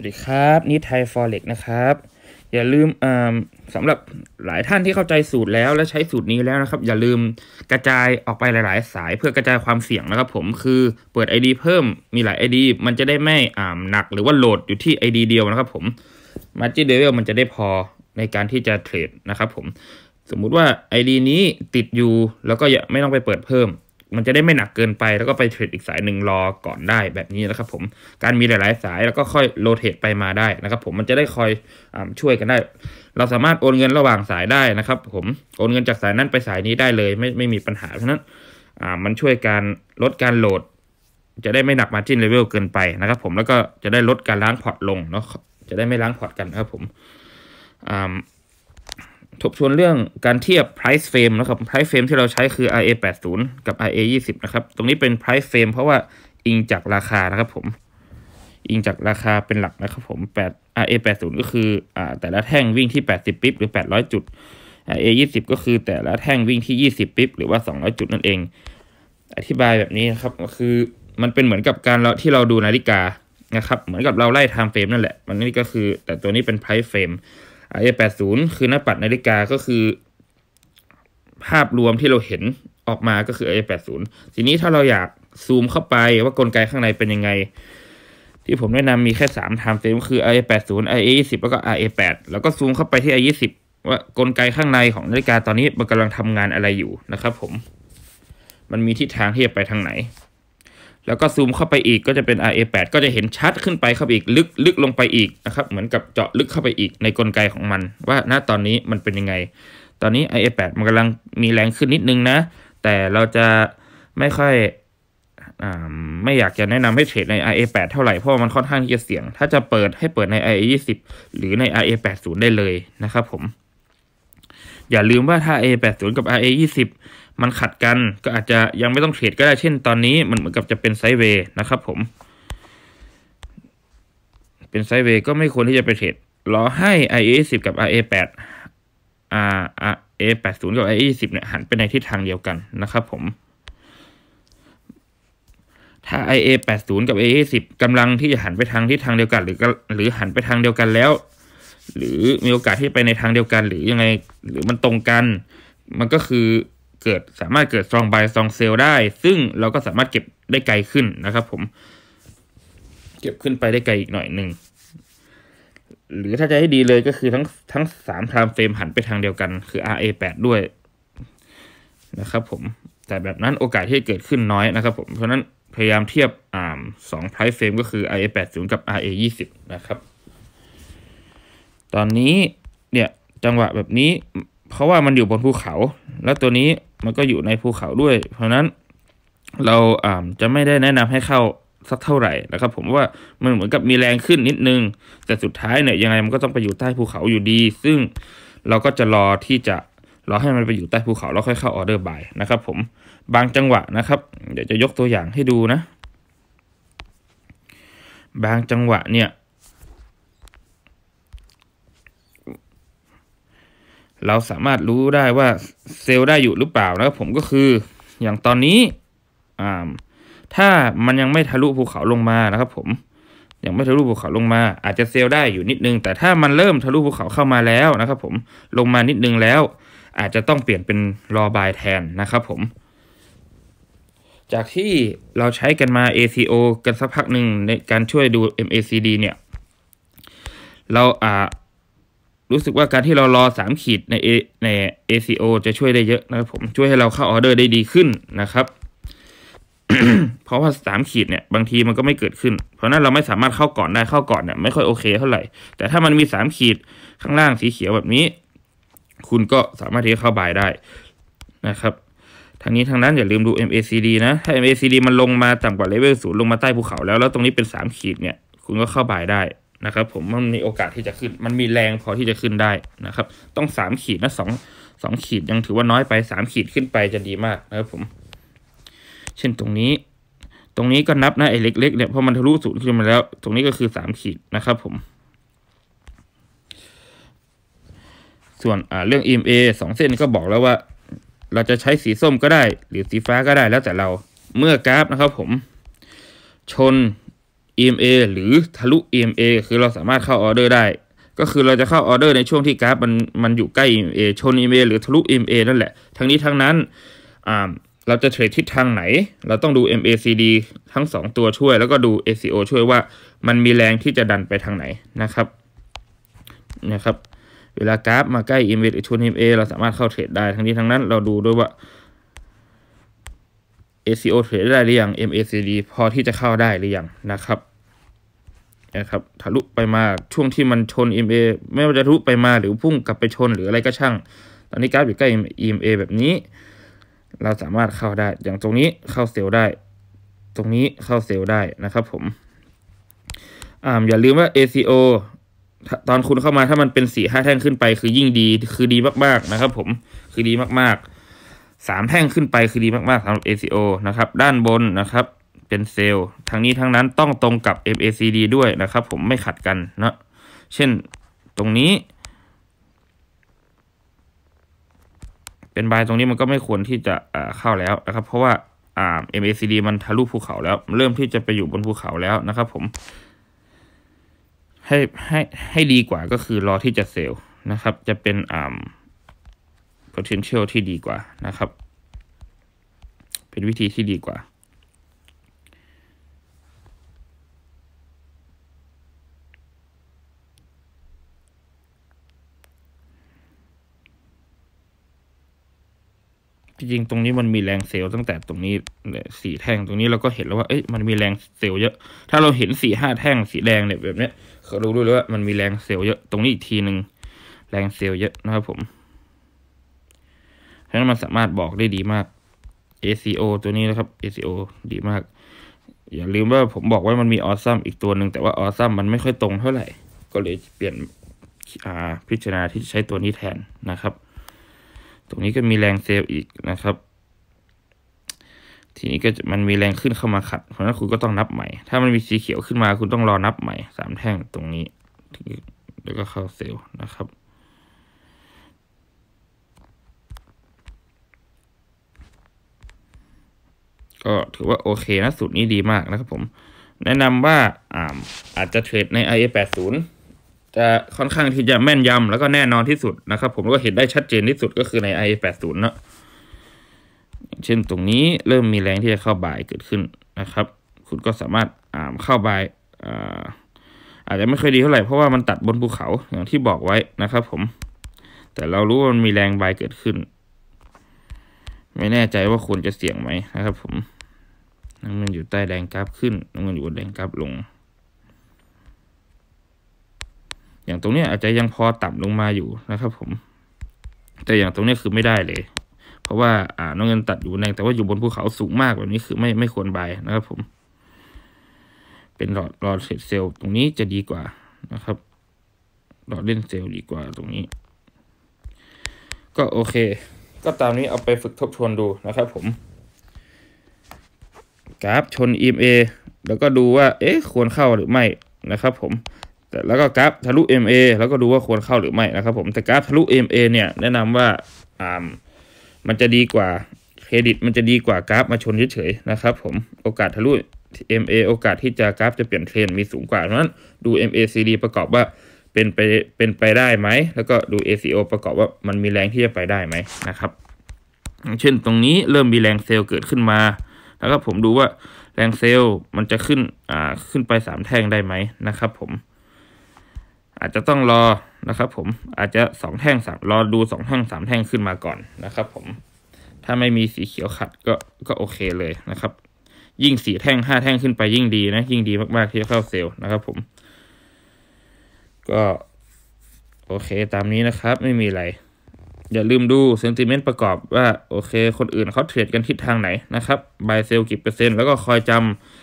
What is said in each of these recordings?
วัสดีครับนี่ไทยฟอเร็กนะครับอย่าลืมสำหรับหลายท่านที่เข้าใจสูตรแล้ว และใช้สูตรนี้แล้วนะครับ อย่าลืมกระจายออกไปหลาย ๆ สายเพื่อกระจายความเสี่ยงนะครับ ผมคือเปิด ID เพิ่มมีหลาย ID มันจะได้ไม่หนักหรือว่าโหลดอยู่ที่ ID เดียวนะครับผมมาร์จิ้นเดเวลมันจะได้พอในการที่จะเทรดนะครับผมสมมุติว่า ID นี้ติดอยู่แล้วก็ไม่ต้องไปเปิดเพิ่มมันจะได้ไม่หนักเกินไปแล้วก็ไปเทรดอีกสายหนึ่งรอก่อนได้แบบนี้นะครับ ผมการมีหลาย ๆสายแล้วก็ค่อยโรเทตไปมาได้นะครับ ผมมันจะได้คอยอช่วยกันได้ เราสามารถโอนเงินระหว่างสายได้นะครับ ผมโอนเงินจากสายนั้นไปสายนี้ได้เลย ไม่ไม่มีปัญหาเพราะนั้นมันช่วยการลดการโหลด จะได้ไม่หนักมาจิ้นเลเวลเกินไปนะครับ ผมแล้วก็จะได้ลดการล้างพอร์ตลงเนาะจะได้ไม่ล้างพอร์ตกันนะครับผมทบทวนเรื่องการเทียบ price frame นะครับ price frame ที่เราใช้คือ RA 8 0กับ RA 2 0นะครับตรงนี้เป็น price frame เพราะว่าอิงจากราคานะครับผม อิงจากราคาเป็นหลักนะครับผม8 RA 8 0ก็คืออแต่ละแท่งวิ่งที่ 80ปิ๊บหรือ 800 จุด RA 2 0ก็คือ แต่ละแท่งวิ่งที่ 20ปิ๊บหรือว่า 200 จุดนั่นเองอธิบายแบบนี้นะครับ ก็คือมันเป็นเหมือนกับการที่เราดูนาฬิกานะครับเหมือนกับเราไล่ไทม์เฟรมนั่นแหละ มันนี่ก็คือแต่ตัวนี้เป็นไพรส f เฟรมไอแปดศูนย์คือหน้าปัดนาฬิกา ก็คือภาพรวมที่เราเห็นออกมาก็คือไอแปดศูนย์ทีนี้ถ้าเราอยากซูมเข้าไปว่ากลไกข้างในเป็นยังไง ที่ผมแนะนำมีแค่สามทา f เฟรมคือไไอแปดศูนย์เอยี่สิบแล้วก็อเอแปดแล้วก็ซูมเข้าไปที่ไอยี่สิบว่ากลไกข้างในของนาฬิกาตอนนี้มันกำลังทำงานอะไรอยู่นะครับ ผม มันมีทิศทางที่จะไปทางไหนแล้วก็ซูมเข้าไปอีกก็จะเป็น RA8 ก็จะเห็นชัดขึ้นไปเข้าไปอีกลึกลึกลงไปอีกนะครับเหมือนกับเจาะลึกเข้าไปอีก ในกลไกของมันว่าณตอนนี้มันเป็นยังไงตอนนี้ RA8 มันกำลังมีแรงขึ้นนิดนึงนะ แต่เราจะไม่ค่อยไม่อยากจะแนะนำให้เทรดใน RA8 เท่าไหร่เพราะมันค่อนข้างที่จะเสี่ยง ถ้าจะเปิดให้เปิดใน RA20 หรือใน RA80 ได้เลยนะครับผมอย่าลืมว่าถ้า RA80 กับ RA20 มันขัดกันก็อาจจะยังไม่ต้องเทรดก็ได้เช่นตอนนี้มันเหมือนกับจะเป็นไซด์เวย์นะครับผม เป็นไซด์เวย์ ก็ไม่ควรที่จะไปเทรดรอให้ IA 10กับ IA 8อ่า IA 80กับ IA 20เนี่ยหันไปในทิศทางเดียวกันนะครับผม ถ้า IA 80กับ IA 10กำลังที่จะหันไปทางทิศทางเดียวกัน หรือหรือหันไปทางเดียวกันแล้ว หรือมีโอกาสที่ไปในทางเดียวกัน หรือยังไง หรือมันตรงกัน มันก็คือเกิดสามารถเกิดซองบซองเซลได้ ซึ่งเราก็สามารถเก็บได้ไกลขึ้นนะครับผม เก็บขึ้นไปได้ไกลอีกหน่อยหนึ่ง หรือถ้าจะให้ดีเลยก็คือทั้งทั้งสามไทม์เฟรมหันไปทางเดียวกันคือ RA 8ด้วยนะครับผมแต่แบบนั้นโอกาสที่จะเกิดขึ้นน้อยนะครับผม เพราะนั้น พยายามเทียบอ่าสองไพร์เฟรมก็คือ RA 8 0กับ RA 20นะครับ ตอนนี้เนี่ยจังหวะแบบนี้ เพราะว่ามันอยู่บนภูเขา แล้วตัวนี้มันก็อยู่ในภูเขาด้วย เพราะนั้น เราจะไม่ได้แนะนำให้เข้าสักเท่าไหร่นะครับ ผมว่ามันเหมือนกับมีแรงขึ้นนิดนึงแต่สุดท้ายเนี่ยยังไงมันก็ต้องไปอยู่ใต้ภูเขาอยู่ดี ซึ่งเราก็จะรอที่จะรอให้มันไปอยู่ใต้ภูเขาแล้วค่อยเข้าออเดอร์บายนะครับ ผมบางจังหวะนะครับ เดี๋ยวจะยกตัวอย่างให้ดูนะ บางจังหวะเนี่ยเราสามารถรู้ได้ว่าเซลล์ได้อยู่หรือเปล่านะครับ ผมก็คืออย่างตอนนี้อ่าถ้ามันยังไม่ทะลุภูเขาลงมานะครับ ผม ยังไม่ทะลุภูเขาลงมา อาจจะเซลล์ได้อยู่นิดนึง แต่ถ้ามันเริ่มทะลุภูเขาเข้ามาแล้วนะครับ ผมลงมานิดนึงแล้ว อาจจะต้องเปลี่ยนเป็นรอบายแทนนะครับผม จากที่เราใช้กันมา ACO กันสักพักหนึ่งในการช่วยดู MACD เนี่ย เราอ่ารู้สึกว่าการที่เรารอ3ขีดใน A ใน ACO จะช่วยได้เยอะนะครับผมช่วยให้เราเข้าออเดอร์ได้ดีขึ้นนะครับ เพราะว่าสามขีดเนี่ยบางทีมันก็ไม่เกิดขึ้น เพราะนั้นเราไม่สามารถเข้าก่อนได้เข้าก่อนเนี่ยไม่ค่อยโอเค เท่าไหร่แต่ถ้ามันมีสามขีดข้างล่างสีเขียวแบบนี้ คุณก็สามารถที่จะเข้าบายได้นะครับทางนี้ทางนั้นอย่าลืมดู MACD นะถ้า MACD มันลงมาต่ำกว่าเลเวลศูนย์ลงมาใต้ภูเขาแล้วแล้วตรงนี้เป็น3ขีดเนี่ย คุณก็เข้าบายได้นะครับผมมันมีโอกาสที่จะขึ้น มันมีแรงพอที่จะขึ้นได้นะครับ ต้องสามขีดนะสองสองขีดยังถือว่าน้อยไปสามขีดขึ้นไปจะดีมาก นะครับ ผม เช่นตรงนี้ ตรงนี้ก็นับนะไอ้เล็กๆเนี่ยเพราะมันทะลุศูนย์ขึ้นมาแล้ว ตรงนี้ก็คือสามขีดนะครับ ผม ส่วน อ่า เรื่อง EMA สองเส้นก็บอกแล้วว่า เราจะใช้สีส้มก็ได้ หรือสีฟ้าก็ได้ แล้วแต่เราเมื่อกราฟนะครับ ผมชน EMA หรือทะลุ EMA คือเราสามารถเข้าออเดอร์ได้ก็คือเราจะเข้าออเดอร์ในช่วงที่กราฟมันมันอยู่ใกล้ EMA ชน EMA หรือทะลุ EMA นั่นแหละ ทั้งนี้ทั้งนั้นเราจะเทรดทิศทางไหนเราต้องดู MACD ทั้ง2ตัวช่วยแล้วก็ดู ACO ช่วยว่ามันมีแรงที่จะดันไปทางไหนนะครับนะครับเวลากราฟมาใกล้ EMA หรือชน EMA เราสามารถเข้าเทรดได้ ทั้งนี้ทั้งนั้น เราดูด้วยว่า SEO เ r a d e ได้หรือยัง MACD พอที่จะเข้าได้หรือยังนะครับ นะครับทะลุไปมาช่วงที่มันชน EMA ไม่ว่าจะทะลุไปมาหรือพุ่งกลับไปชนหรืออะไรก็ช่างตอนนี้กราฟอยู่ใกล้ EMA แบบนี้ เราสามารถเข้าได้ อย่างตรงนี้เข้าเซลได้ ตรงนี้เข้าเซลได้นะครับ ผมอ่าอย่าลืมว่า ACO ตอนคุณเข้ามาถ้ามันเป็นสีห้าแท่งขึ้นไป คือยิ่งดี คือดีมากๆนะครับ ผมคือดีมากๆสามแท่งขึ้นไปคือดีมากๆสำหรับ ACO นะครับ ด้านบนนะครับ เป็นเซลล์ทั้งนี้ทั้งนั้นต้องตรงกับ MACD ด้วยนะครับ ผมไม่ขัดกันนะเช่นตรงนี้ เป็นบายตรงนี้มันก็ไม่ควรที่จะเข้าแล้วนะครับ เพราะว่า MACD มันทะลุภูเขาแล้ว เริ่มที่จะไปอยู่บนภูเขาแล้วนะครับ ผม ให้ให้ให้ดีกว่าก็คือรอที่จะเซลล์นะครับ จะเป็นอ่า potential ที่ดีกว่านะครับ เป็นวิธีที่ดีกว่า จริงตรงนี้มันมีแรงเซลล์ตั้งแต่ตรงนี้สีแท่งตรงนี้เราก็เห็นแล้วว่าเอ๊ะมันมีแรงเซลล์เยอะ ถ้าเราเห็นสี่ห้าแท่ง สีแดงเนี่ย แบบเนี้ยเขารู้ด้วยว่ามันมีแรงเซลล์เยอะตรงนี้อีกทีหนึ่งแรงเซลล์เยอะนะครับผมเพราะนั้นมันสามารถบอกได้ดีมาก ACO ตัวนี้นะครับ ACO ดีมาก อย่าลืมว่าผมบอกว่ามันมีออซัมอีกตัวหนึ่งแต่ว่าออซัมมันไม่ค่อยตรงเท่าไหร่ ก็เลยเปลี่ยนพิจารณาที่ใช้ตัวนี้แทนนะครับ ตรงนี้ก็มีแรงเซล์อีกนะครับ ทีนี้ก็มันมีแรงขึ้นเข้ามาขัด เพราะนั้นคุณก็ต้องนับใหม่ถ้ามันมีสีเขียวขึ้นมา คุณต้องรอนับใหม่สามแท่งตรงนี้ แล้วก็เข้าเซลล์นะครับก็ถือว่าโอเคนะสูตรนี้ดีมากนะครับ ผมแนะนำว่าอาอาจจะเทรดใน i อ80จะค่อนข้างที่จะแม่นยำแล้วก็แน่นอนที่สุดนะครับผมก็เห็นได้ชัดเจนที่สุดก็คือใน i อ80เนาะเช่นตรงนี้เริ่มมีแรงที่จะเข้าบ่ายเกิดขึ้นนะครับ คุณก็สามารถอ่าเข้าบ่ายอ่าอาจจะไม่ค่อยดีเท่าไหร่เพราะว่ามันตัดบนภูเขาอย่างที่บอกไว้นะครับ ผมแต่เรารู้ว่ามันมีแรงบายเกิดขึ้นไม่แน่ใจว่าควรจะเสี่ยงไหมนะครับ ผม น้ำเงินอยู่ใต้แดงกราฟขึ้น น้ำเงินอยู่บนแดงกราฟลง อย่างตรงนี้อาจจะยังพอต่าลงมาอยู่นะครับ ผม แต่อย่างตรงนี้คือไม่ได้เลย เพราะว่าอ่าน้ำเงินตัดอยู่แดงแต่ว่าอยู่บนภูเขาสูงมากแบบนี้คือไม่ไม่ควรบายนะครับ ผม เป็นหลอดหลอดเซลล์ตรงนี้จะดีกว่านะครับ หลอดเล่นเซลล์ดีกว่าตรงนี้ ก็โอเคก็ตามนี้เอาไปฝึกทบทวนดูนะครับ ผม กราฟชน EMA แล้วก็ดูว่า เอ๊ะ ควรเข้าหรือไม่นะครับผม แต่แล้วก็กราฟทะลุ MA แล้วก็ดูว่าควรเข้าหรือไม่นะครับ ผม แต่กราฟทะลุ MA เนี่ย แนะนำว่า อ่า มันจะดีกว่าเครดิตมันจะดีกว่ากราฟมาชนเฉยๆนะครับผม โอกาสทะลุ MA โอกาสที่จะกราฟจะเปลี่ยนเทรนมีสูงกว่าเพราะนั้น ดู MACD ประกอบว่าเป็นไปเป็นไปได้ไหม แล้วก็ดู ACO ประกอบว่ามันมีแรงที่จะไปได้ไหมนะครับเช่นตรงนี้เริ่มมีแรงเซลล์เกิดขึ้นมา แล้วก็ผมดูว่าแรงเซลล์มันจะขึ้นอ่าขึ้นไปสามแท่งได้ไหมนะครับ ผม อาจจะต้องรอนะครับ ผมอาจจะสองแท่งสามรอดูสองแท่งสามแท่งขึ้นมาก่อนนะครับ ผมถ้าไม่มีสีเขียวขัดก็ก็โอเคเลยนะครับ ยิ่งสีแท่งห้าแท่งขึ้นไปยิ่งดีนะยิ่งดีมากๆที่จะเข้าเซลล์นะครับผมก็ โอเคตามนี้นะครับ ไม่มีอะไร อย่าลืมดูเซนติเมนต์ประกอบว่าโอเค คนอื่นเขาเทรดกันทิศทางไหนนะครับบายเซลกี่เปอร์เซ็นต์แล้วก็คอยจ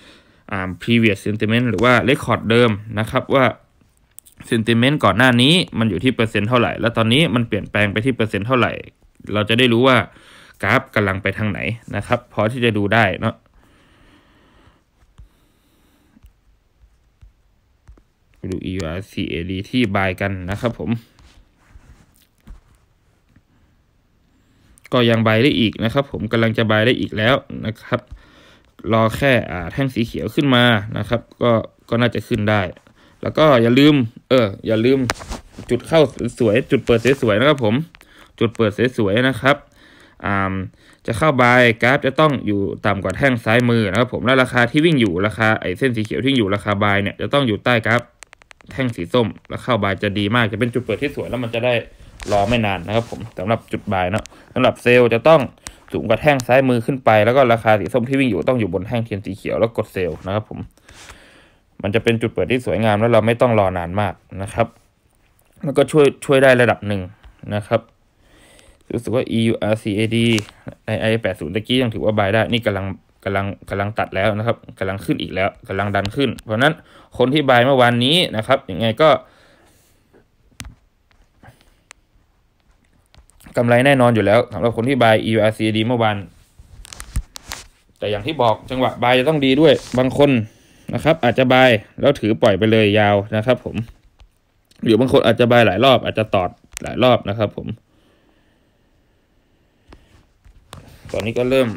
ำอ่า previous sentiment หรือว่า record เดิมนะครับว่าเซนติเมนต์ก่อนหน้านี้มันอยู่ที่เปอร์เซ็นต์เท่าไหร่ แล้วตอนนี้มันเปลี่ยนแปลงไปที่เปอร์เซ็นต์เท่าไหร่ เราจะได้รู้ว่ากราฟกำลังไปทางไหนนะครับ พอที่จะดูได้เนาะไปดู e r c a d ที่บายกันนะครับผม ก็ยังบายได้อีกนะครับ ผมกำลังจะบายได้อีกแล้วนะครับรอแค่แท่งสีเขียวขึ้นมานะครับ ก็ก็น่าจะขึ้นได้ แล้วก็อย่าลืม เอออย่าลืมจุดเข้าสวยจุดเปิดสวยๆนะครับผม จุดเปิดสวยๆนะครับจะเข้าบายกราฟจะต้องอยู่ต่ำกว่าแท่งซ้ายมือนะครับ ผมและราคาที่วิ่งอยู่ราคาไอเส้นสีเขียวที่อยู่ราคาบายเนี่ยจะต้องอยู่ใต้กราฟแท่งสีส้มแล้วเข้าบายจะดีมากจะเป็นจุดเปิดที่สวยแล้วมันจะได้รอไม่นานนะครับ ผมสำหรับจุดบายเนาะสำหรับเซลล์จะต้องสูงกว่าแท่งซ้ายมือขึ้นไปแล้วก็ราคาสีส้มที่วิ่งอยู่ ต้องอยู่บนแท่งเทียนสีเขียวแล้วกดเซลล์นะครับ ผม มันจะเป็นจุดเปิดที่สวยงามแล้วเราไม่ต้องรอนานมากนะครับแล้วก็ช่วยช่วยได้ระดับหนึ่งนะครับรู้สึกว่า EURCAD ใน i 80ตะกี้ยังถือว่าบายได้นี่กำลังกำลังกำลังตัดแล้วนะครับกำลังขึ้นอีกแล้วกำลังดันขึ้น เพราะนั้นคนที่บายเมื่อวานนี้นะครับยังไงก็กำไรแน่นอนอยู่แล้วสำหรับคนที่บาย EURCD เมื่อวานแต่อย่างที่บอกจังหวะบายจะต้องดีด้วย บางคนนะครับ อาจจะบายแล้วถือปล่อยไปเลยยาวนะครับ ผมหรือบางคนอาจจะบายหลายรอบ อาจจะตอดหลายรอบนะครับ ผมตอนนี้ก็เริ่ม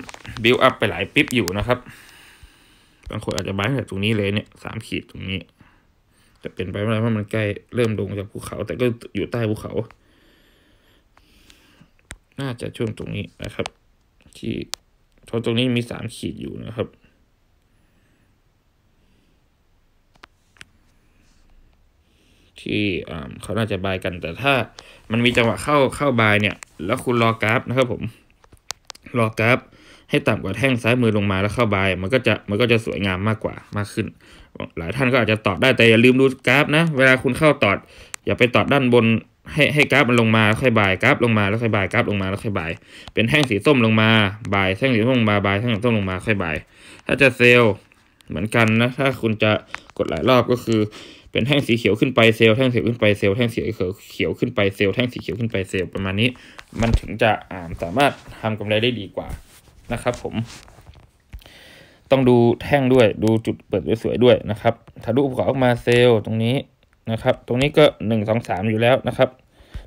บิวอัพไปหลายปิ๊บอยู่นะครับบางคนอาจจะบายแบบตรงนี้เลยเนี่ยสามขีดตรงนี้ จะเป็นไปไม่ได้เพราะมันใกล้เริ่มลงจากภูเขา แต่ก็อยู่ใต้ภูเขา น่าจะช่วงตรงนี้นะครับ ที่เพราะตรงนี้มีสามขีดอยู่นะครับ ที่เขาน่าจะบายกันแต่ถ้ามันมีจังหวะเข้าเข้าบายเนี่ย แล้วคุณรอกราฟนะครับผมรอกราฟให้ต่ำกว่าแท่งซ้ายมือลงมาแล้วเข้าบายมันก็จะมันก็จะสวยงามมากกว่ามากขึ้น หลายท่านก็อาจจะตอดได้แต่อย่าลืมดูกราฟนะเวลาคุณเข้าตอด อย่าไปตอดด้านบน ให้ให้กราฟมันลงมาค่อยบายกราฟลงมาแล้วค่อยบายกราฟลงมาแล้วค่อยบายเป็นแท่งสีส้มลงมาบายแท่งสีส้มลงมาบายแท่งสีส้มลงมาค่อยบายถ้าจะเซลเหมือนกันนะถ้าคุณจะกดหลายรอบก็คือเป็นแท่งสีเขียวขึ้นไปเซลล์แท่งสีขึ้นไปเซลล์แท่งสีเขียวขึ้นไปเซลล์แท่งสีเขียวขึ้นไปเซลล์ประมาณนี้ มันถึงจะอ่าสามารถทำกำไรได้ดีกว่านะครับ ผม ต้องดูแท่งด้วย ดูจุดเปิดสวยๆด้วยนะครับ ทะลุขวาออกมาเซลล์ตรงนี้นะครับ ตรงนี้ก็หนึ่งสองสามอยู่แล้วนะครับ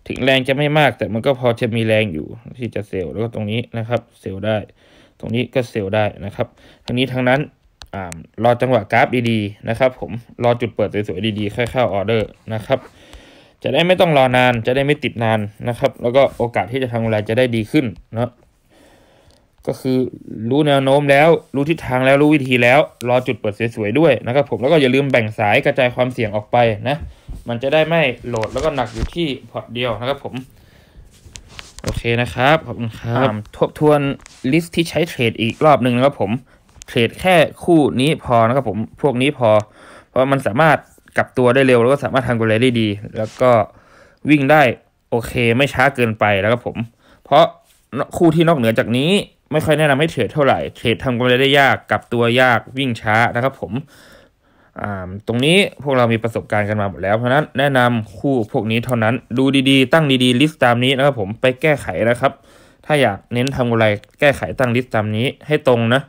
ถึงแรงจะไม่มากแต่มันก็พอจะมีแรงอยู่ที่จะเซลล์แล้วก็ตรงนี้นะครับ เซลล์ได้ ตรงนี้ก็เซลล์ได้นะครับทั้งนี้ทั้งนั้นรอจังหวะกราฟดีๆนะครับ ผม รอจุดเปิดสวยๆดีๆค่อยเข้าออเดอร์นะครับ จะได้ไม่ต้องรอนาน จะได้ไม่ติดนานนะครับ แล้วก็โอกาสที่จะทำกำไรจะได้ดีขึ้นเนาะก็คือ รู้แนวโน้มแล้วรู้ทิศทางแล้วรู้วิธีแล้วรอจุดเปิดสวยๆ ด้วยนะครับ ผมแล้วก็อย่าลืมแบ่งสายกระจายความเสี่ยงออกไปนะ มันจะได้ไม่โหลดแล้วก็หนักอยู่ที่พอร์ตเดียวนะครับ ผมโอเคนะครับขอบคุณครับทบทวนลิสต์ที่ใช้เทรดอีกรอบหนึ่งนะครับผมเทรดแค่คู่นี้พอนะครับผมพวกนี้พอ เพราะมันสามารถกลับตัวได้เร็วแล้วก็สามารถทำกำไรได้ดีแล้วก็วิ่งได้โอเคไม่ช้าเกินไปแล้วครับผม เพราะคู่ที่นอกเหนือจากนี้ ไม่ค่อยแนะนำให้เทรดเท่าไหร่เทรดทำกำไรได้ยากกลับตัวยากวิ่งช้านะครับผมตรงนี้พวกเรามีประสบการณ์กันมาหมดแล้วเพราะนั้นแนะนำคู่พวกนี้เท่านั้น ดูดีๆ ตั้งดีๆ ลิสต์ตามนี้นะครับผมไปแก้ไขนะครับ ถ้าอยากเน้นทำกำไรแก้ไขตั้งลิสต์ตามนี้ให้ตรงนะ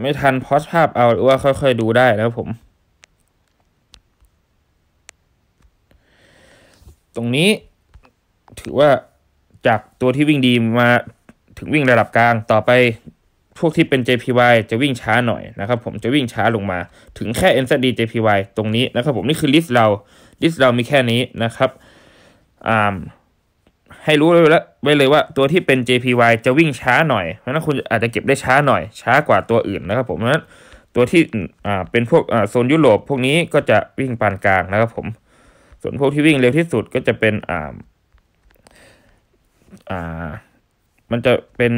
ไม่ทันพอสภาพเอาหรือว่าค่อยๆดูได้นะครับผม ตรงนี้ ถือว่าจากตัวที่วิ่งดีมาถึงวิ่งระดับกลางต่อไปพวกที่เป็น JPY จะวิ่งช้าหน่อยนะครับ ผมจะวิ่งช้าลงมา ถึงแค่ NZD JPY ตรงนี้นะครับผมนี่คือลิสต์เรา ลิสต์เรามีแค่นี้นะครับอ่าให้รู้ไว้แล้วไว้เลยว่าตัวที่เป็น JPY จะวิ่งช้าหน่อย เพราะนั้นคุณอาจจะเก็บได้ช้าหน่อยช้ากว่าตัวอื่นนะครับผม เพราะนั้นตัวที่อ่าเป็นพวกอ่าโซนยุโรปพวกนี้ก็จะวิ่งปานกลางนะครับผม ส่วนพวกที่วิ่งเร็วที่สุดก็จะเป็นอ่าอ่ามันจะเป็น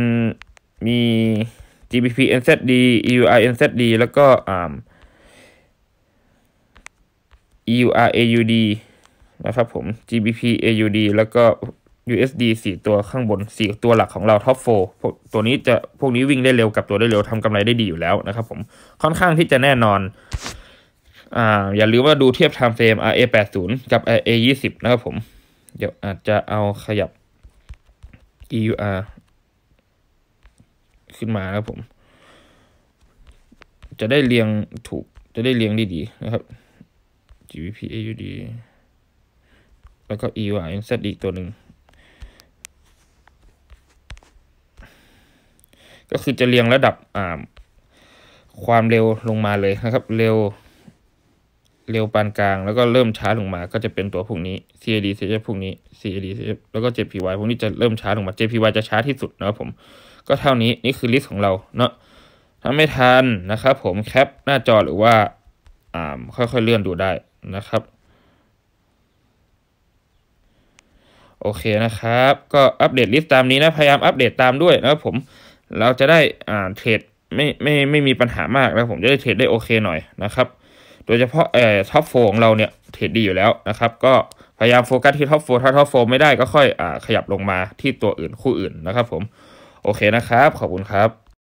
มี GBP NZD EUR NZD แล้วก็อ่า EUR AUD นะครับผม GBP AUD แล้วก็ USD 4 ตัวข้างบน 4 ตัวหลักของเราท็อปวกตัวนี้จะพวกนี้วิ่งได้เร็วกับตัวได้เร็วทำกำไรได้ดีอยู่แล้วนะครับ ผม ค่อนข้างที่จะแน่นอน อ่า อย่าลืมว่าดูเทียบ time frame RA 8 0กับ RA 2 0นะครับผม เดี๋ยวอาจจะเอาขยับ EUR ขึ้นมาครับผม จะได้เรียงถูก จะได้เรียงดีๆนะครับ GBP AUD แล้วก็ EUR อีกตัวหนึ่งคือจะเรียงระดับอ่าความเร็วลงมาเลยนะครับ เร็ว เร็วปานกลาง แล้วก็เริ่มช้าลงมา ก็จะเป็นตัว พวกนี้ CAD เซจพวกนี้ CAD เซจแล้วก็ JPY พวกนี้จะเริ่มช้าลงมา JPY จะช้าที่สุดนะครับผมก็เท่านี้นี่คือลิสต์ของเรา เนาะถ้าไม่ทันนะครับ ผมแคปหน้าจอหรือว่าอ่า ค่อยๆเลื่อนดูได้นะครับ โอเคนะครับ ก็อัปเดตลิสต์ตามนี้นะพยายามอัปเดตตามด้วยนะครับ ผมเราจะได้อ่าเทรดไม่ไม่ไม่มีปัญหามากนะผมจะได้เทรดได้โอเคหน่อยนะครับ โดยเฉพาะเอ่อท็อปโฟของเราเนี่ยเทรดดีอยู่แล้วนะครับ ก็พยายามโฟกัสที่ท็อปโฟถ้าท็อปโฟไม่ได้ก็ค่อยอ่าขยับลงมาที่ตัวอื่นคู่อื่นนะครับ ผมโอเคนะครับ ขอบคุณครับ